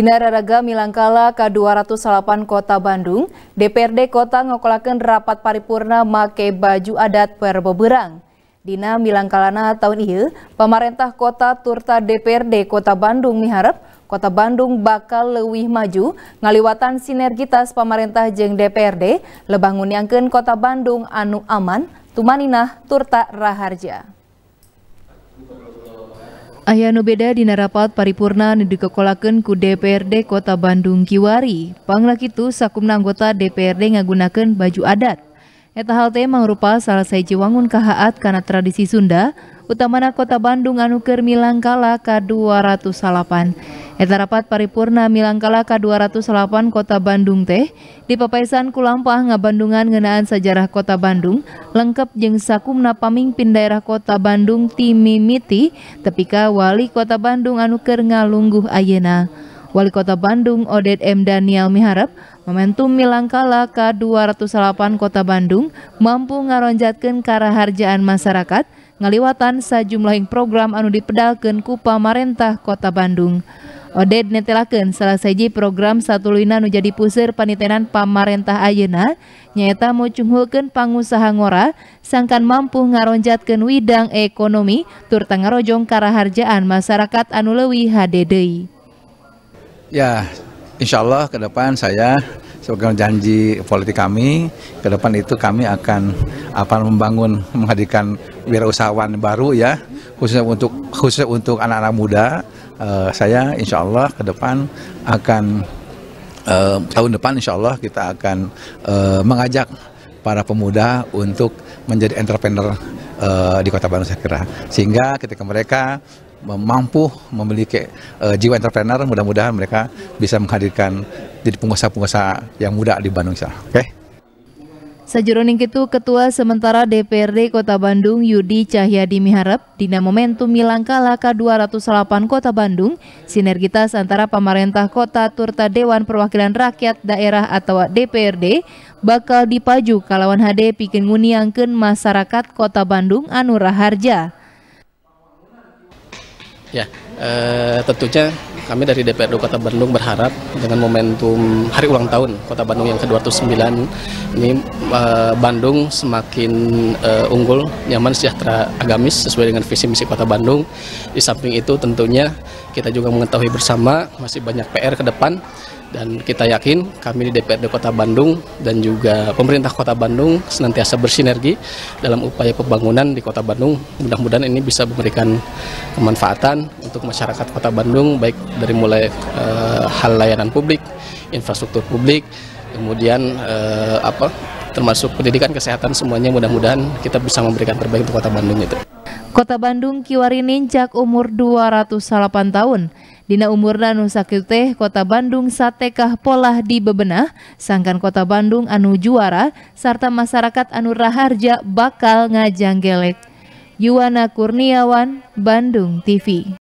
Dinararaga Milangkala K208 Kota Bandung, DPRD Kota ngokolaken rapat paripurna make baju adat perbeberang. Dina Milangkalana tahun ini pemerintah kota turta DPRD Kota Bandung miharap Kota Bandung bakal lebih maju ngaliwatan sinergitas pemerintah jeng DPRD lebangun yangken Kota Bandung anu aman, tumaninah turta raharja. Ayano beda di rapat paripurna dikekolaken ku DPRD Kota Bandung Kiwari. itu sakumna anggota DPRD ngagunakan baju adat. Eta halte mangrupa salah siji wangun kahaat karena tradisi Sunda, utamana Kota Bandung anuker Milangkala K208. Eta rapat paripurna Milangkala K208 Kota Bandung teh di Papaisan Kulampah Ngabandungan ngenaan sejarah Kota Bandung lengkap jeng sakumna pamimpin daerah Kota Bandung miti tepika wali Kota Bandung anuker ngalungguh Ayena. Wali Kota Bandung Odet M. Daniel miharap momentum Milangkala K208 Kota Bandung mampu ngaronjatkan karaharjaan masyarakat ngaliwatan sajumlahing program anu dipedalkan ku pamarentah Kota Bandung. Oded netelaken salah saji program satulina nu jadi pusir panitenan pamarentah ayeuna nyaeta mucunghulkeun pangusaha ngora sangkan mampu ngaronjatken widang ekonomi tur tangarojong karaharjaan masyarakat anu lewi hade Ya, insya Allah ke depan saya sebagai janji politik kami ke depan itu kami akan apa membangun menghadirkan wirausahawan baru ya khususnya untuk khusus untuk anak-anak muda uh, saya insya Allah ke depan akan uh, tahun depan insya Allah kita akan uh, mengajak para pemuda untuk menjadi entrepreneur uh, di Kota Bandung saya kira sehingga ketika mereka mampu memiliki uh, jiwa entrepreneur mudah-mudahan mereka bisa menghadirkan jadi pengusaha-pengusaha yang muda di Bandung saya. Oke. Okay? Sajuroning itu Ketua Sementara DPRD Kota Bandung Yudi Cahyadi miharap dina momentum milangka laka 208 Kota Bandung sinergitas antara pemerintah kota turta Dewan Perwakilan Rakyat Daerah atau DPRD bakal dipaju kalawan HD Pikin nguniangkeun masyarakat Kota Bandung Anura Harja. Ya, eh, tentunya kami dari DPRD Kota Bandung berharap dengan momentum hari ulang tahun Kota Bandung yang ke-209 ini eh, Bandung semakin eh, unggul, nyaman, sejahtera agamis sesuai dengan visi misi Kota Bandung. Di samping itu tentunya kita juga mengetahui bersama masih banyak PR ke depan dan kita yakin kami di DPRD Kota Bandung dan juga pemerintah Kota Bandung senantiasa bersinergi dalam upaya pembangunan di Kota Bandung. Mudah-mudahan ini bisa memberikan kemanfaatan untuk masyarakat Kota Bandung baik dari mulai e, hal layanan publik, infrastruktur publik, kemudian e, apa termasuk pendidikan kesehatan semuanya mudah-mudahan kita bisa memberikan terbaik untuk kota Bandung itu. Kota Bandung kiwari nincak umur 208 tahun. Dina umurna teh kota Bandung satekah polah di bebenah, sangkan kota Bandung anu juara, serta masyarakat anu raharja bakal ngajang gelek. Yuwana Kurniawan, Bandung TV.